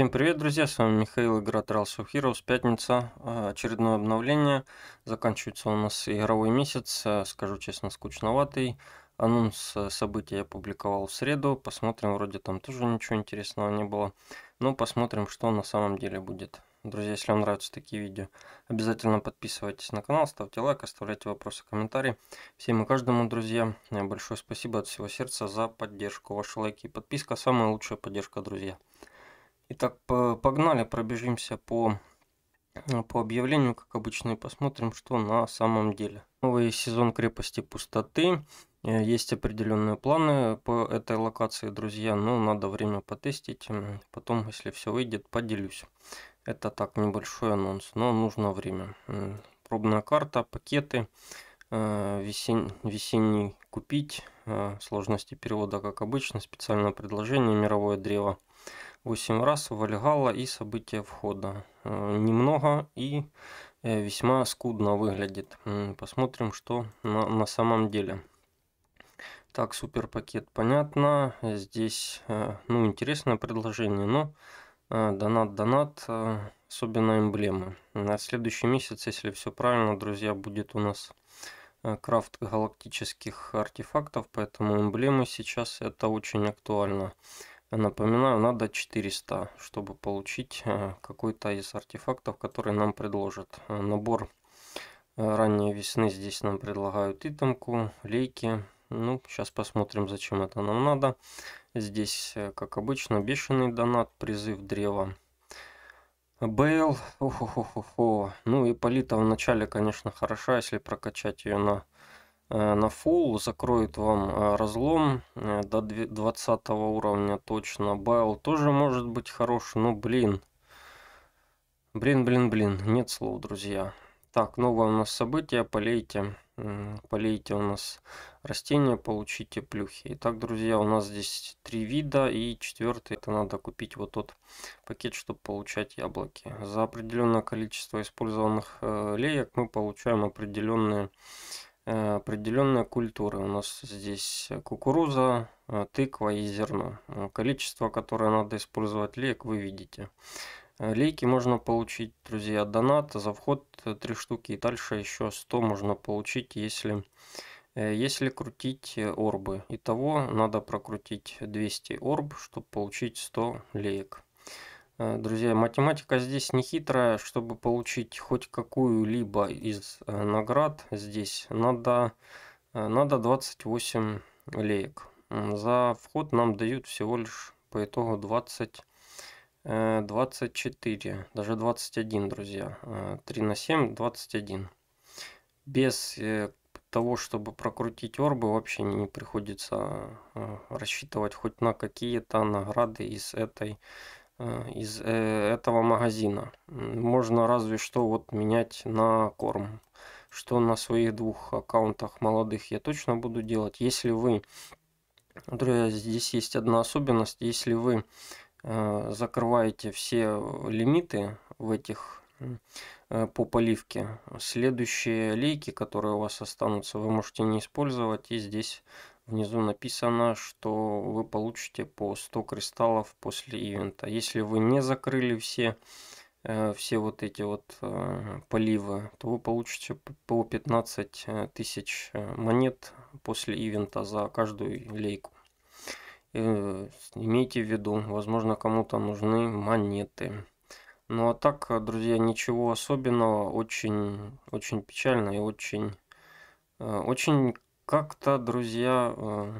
Всем привет, друзья! С вами Михаил, игра Trials of Heroes, пятница, а, очередное обновление. Заканчивается у нас игровой месяц, а, скажу честно, скучноватый. Анонс а, событий я публиковал в среду, посмотрим, вроде там тоже ничего интересного не было. Но ну, посмотрим, что на самом деле будет. Друзья, если вам нравятся такие видео, обязательно подписывайтесь на канал, ставьте лайк, оставляйте вопросы, комментарии. Всем и каждому, друзья, большое спасибо от всего сердца за поддержку. Ваши лайки и подписка – самая лучшая поддержка, друзья. Итак, погнали, пробежимся по, э, по объявлению, как обычно, и посмотрим, что на самом деле. Новый сезон крепости пустоты. Э, есть определенные планы по этой локации, друзья, но надо время потестить. Потом, если все выйдет, поделюсь. Это так, небольшой анонс, но нужно время. Пробная карта, пакеты, э, весен... весенний купить, сложности перевода, как обычно, специальное предложение, мировое древо – 8 раз вальгала и события входа. Немного и весьма скудно выглядит. Посмотрим, что на самом деле. Так, супер пакет, понятно. Здесь, ну, интересное предложение, но донат, донат, особенно эмблемы. На следующий месяц, если все правильно, друзья, будет у нас э, крафт галактических артефактов, поэтому эмблемы сейчас это очень актуально. А напоминаю, надо 400, чтобы получить э, какой-то из артефактов, который нам предложат. Э, набор э, ранней весны здесь нам предлагают итомку, лейки. Ну, сейчас посмотрим, зачем это нам надо. Здесь, как обычно, бешеный донат, призыв древа. Бейл, ох ох ох ох Ну, и Полита вначале, конечно, хороша, если прокачать ее на Э, на фул, закроет вам э, разлом э, до 20 уровня точно. Байл тоже может быть хороший, но блин. Блин, блин, блин, нет слов, друзья. Так, новое у нас событие, полейте. Полейте у нас растения, получите плюхи. Итак, друзья, у нас здесь три вида и четвертый. Это надо купить вот тот пакет, чтобы получать яблоки. За определенное количество использованных леек мы получаем определенные Э, определенная культура. У нас здесь э, кукуруза, э, тыква и зерно. Количество, которое надо использовать лейк, вы видите. Лейки можно получить, друзья, от доната за вход 3 штуки. И дальше еще 100 можно получить, если, если крутить орбы. Итого надо прокрутить 200 орб, чтобы получить 100 леек. Э, друзья, математика здесь не хитрая. Чтобы получить хоть какую-либо из э, наград здесь, надо, э, надо 28 леек. За вход нам дают всего лишь по итогу 20, 24, даже 21, друзья. 3 на 7, 21. Без того, чтобы прокрутить орбы, вообще не приходится рассчитывать хоть на какие-то награды из этой Э, из э, этого магазина. Можно разве что вот менять на корм. Что на своих двух аккаунтах молодых я точно буду делать. Если вы, друзья, здесь есть одна особенность. Если вы э, закрываете все лимиты в этих по поливке. Следующие лейки, которые у вас останутся, вы можете не использовать и здесь Внизу написано, что вы получите по 100 кристаллов после ивента. Если вы не закрыли все, э, все вот эти вот э, поливы, то вы получите по 15 э, тысяч монет после ивента за каждую лейку. Имейте в виду, возможно кому-то нужны монеты. Ну а так, друзья, ничего особенного, очень, очень печально и очень, очень как-то, друзья, э,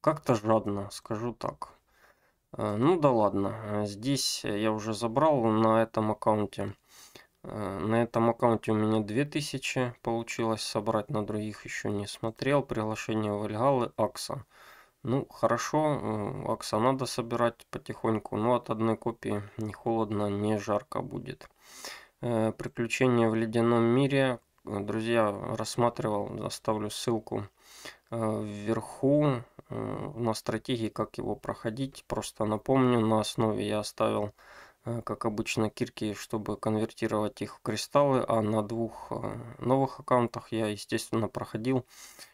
как-то жадно, скажу так. Э, ну да ладно, здесь я уже забрал на этом аккаунте. Э, на этом аккаунте у меня 2000 получилось собрать, на других еще не смотрел. Приглашение Вальгалы, Акса. Ну, хорошо, Акса надо собирать потихоньку, но от одной копии не холодно, не жарко будет. Приключения в ледяном мире, друзья, рассматривал, оставлю ссылку э, вверху э, на стратегии, как его проходить. Просто напомню, на основе я оставил, э, как обычно, кирки, чтобы конвертировать их в кристаллы, а на двух новых аккаунтах я, естественно, проходил,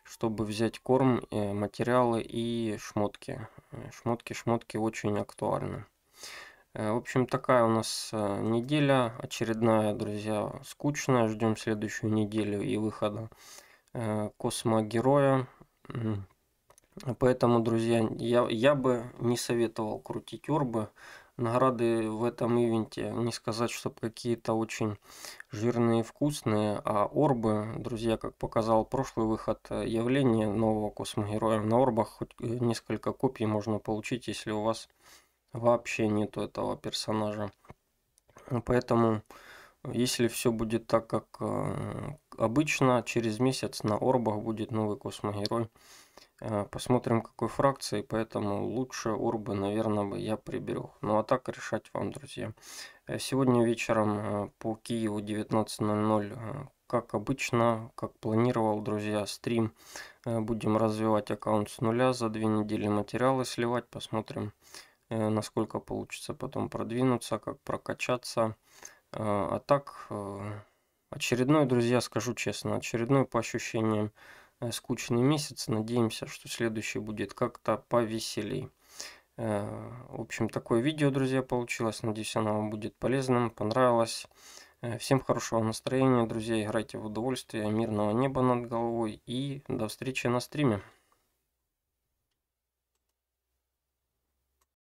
чтобы взять корм, материалы и шмотки. Шмотки, шмотки очень актуальны. Э, в общем, такая у нас э, неделя очередная, друзья, скучная. Ждем следующую неделю и выхода э, Космогероя. Поэтому, друзья, я, я бы не советовал крутить орбы. Награды в этом ивенте не сказать, что какие-то очень жирные и вкусные, а орбы, друзья, как показал прошлый выход явления нового космогероя, на орбах хоть несколько копий можно получить, если у вас вообще нету этого персонажа. Ну, поэтому, если все будет так, как э, обычно, через месяц на орбах будет новый космогерой. Э, посмотрим, какой фракции, поэтому лучше орбы, наверное, бы я приберег. Ну а так решать вам, друзья. Э, сегодня вечером по Киеву 19.00, как обычно, как планировал, друзья, стрим. Будем развивать аккаунт с нуля, за две недели материалы сливать, посмотрим, Э, насколько получится потом продвинуться, как прокачаться. Э, а так, э, очередной, друзья, скажу честно, очередной по ощущениям скучный месяц. Надеемся, что следующий будет как-то повеселей. В общем, такое видео, друзья, получилось. Надеюсь, оно вам будет полезным, понравилось. Всем хорошего настроения, друзья, играйте в удовольствие, мирного неба над головой и до встречи на стриме.